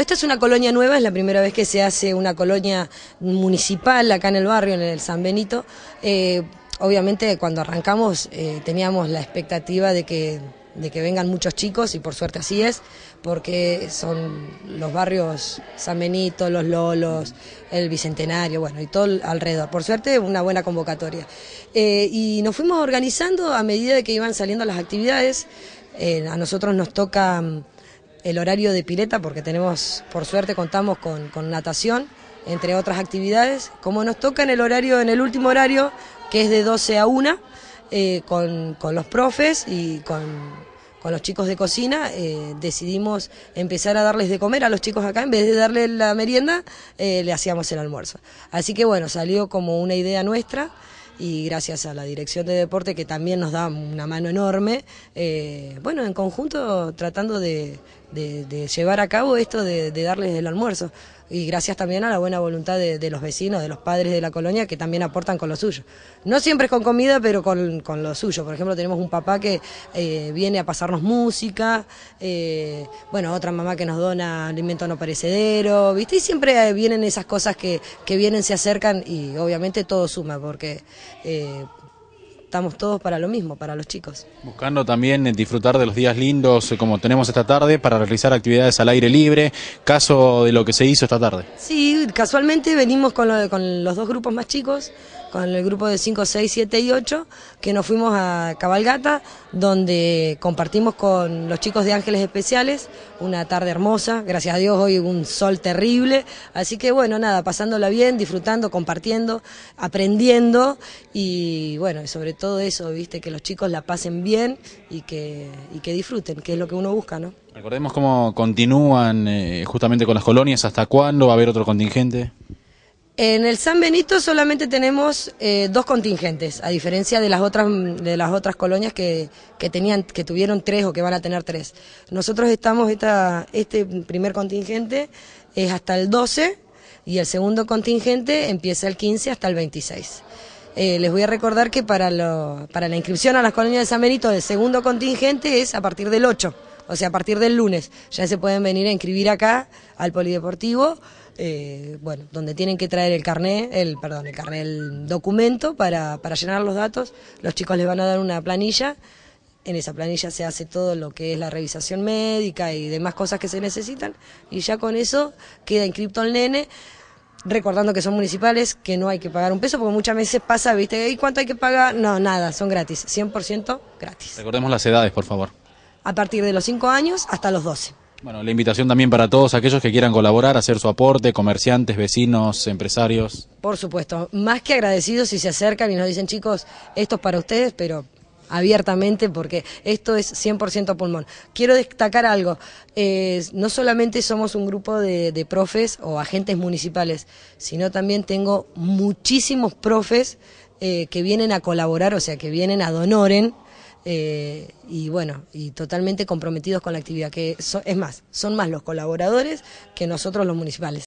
Esta es una colonia nueva, es la primera vez que se hace una colonia municipal acá en el barrio, en el San Benito. Eh, obviamente cuando arrancamos eh, teníamos la expectativa de que, de que vengan muchos chicos y por suerte así es, porque son los barrios San Benito, Los Lolos, el Bicentenario, bueno, y todo alrededor. Por suerte una buena convocatoria. Eh, y nos fuimos organizando a medida de que iban saliendo las actividades. a nosotros nos toca mm, el horario de pileta, porque tenemos, por suerte, contamos con, natación, entre otras actividades. Como nos toca en el horario, en el último horario, que es de 12 a 1, eh, con, los profes y con, los chicos de cocina, eh, decidimos empezar a darles de comer a los chicos acá, en vez de darle la merienda, eh, le hacíamos el almuerzo. Así que bueno, salió como una idea nuestra y gracias a la Dirección de Deporte que también nos da una mano enorme, bueno, en conjunto tratando de de, llevar a cabo esto de, darles el almuerzo. Y gracias también a la buena voluntad de, los vecinos, de los padres de la colonia, que también aportan con lo suyo. No siempre es con comida, pero con, lo suyo. Por ejemplo, tenemos un papá que eh, viene a pasarnos música, eh, bueno, otra mamá que nos dona alimento no perecedero, ¿viste? Y siempre eh, vienen esas cosas que, que vienen, se acercan y obviamente todo suma, porque estamos todos para lo mismo, para los chicos. Buscando también disfrutar de los días lindos eh, como tenemos esta tarde para realizar actividades al aire libre, caso de lo que se hizo esta tarde. Sí, casualmente venimos con, con los dos grupos más chicos, con el grupo de 5, 6, 7 y 8, que nos fuimos a Cabalgata, donde compartimos con los chicos de Ángeles Especiales una tarde hermosa, gracias a Dios hoy un sol terrible, así que bueno, nada, pasándola bien, disfrutando, compartiendo, aprendiendo y bueno, sobre todo todo eso, viste, que los chicos la pasen bien y que, y que disfruten, que es lo que uno busca, ¿no? Recordemos cómo continúan eh, justamente con las colonias, ¿hasta cuándo va a haber otro contingente? En el San Benito solamente tenemos eh, dos contingentes, a diferencia de las otras de las otras colonias que, que, tenían, que tuvieron tres o que van a tener tres. Nosotros estamos esta, este primer contingente es hasta el 12 y el segundo contingente empieza el 15 hasta el 26. Eh, les voy a recordar que para, lo, para la inscripción a las colonias de San Benito el segundo contingente es a partir del 8, o sea, a partir del lunes. Ya se pueden venir a inscribir acá al Polideportivo, eh, bueno, donde tienen que traer el carnet, el, perdón, el documento para, para llenar los datos. Los chicos les van a dar una planilla. En esa planilla se hace todo lo que es la revisación médica y demás cosas que se necesitan. Y ya con eso queda inscrito el nene recordando que son municipales, que no hay que pagar un peso, porque muchas veces pasa, ¿viste? ¿Y cuánto hay que pagar? No, nada, son gratis, 100% gratis. Recordemos las edades, por favor. A partir de los 5 años hasta los 12. Bueno, la invitación también para todos aquellos que quieran colaborar, hacer su aporte, comerciantes, vecinos, empresarios. Por supuesto, más que agradecidos si se acercan y nos dicen, chicos, esto es para ustedes, pero abiertamente porque esto es 100% pulmón. Quiero destacar algo, eh, no solamente somos un grupo de, profes o agentes municipales, sino también tengo muchísimos profes eh, que vienen a colaborar, o sea, que vienen a donoren. Eh, y bueno, y totalmente comprometidos con la actividad, que es más, son más los colaboradores que nosotros los municipales.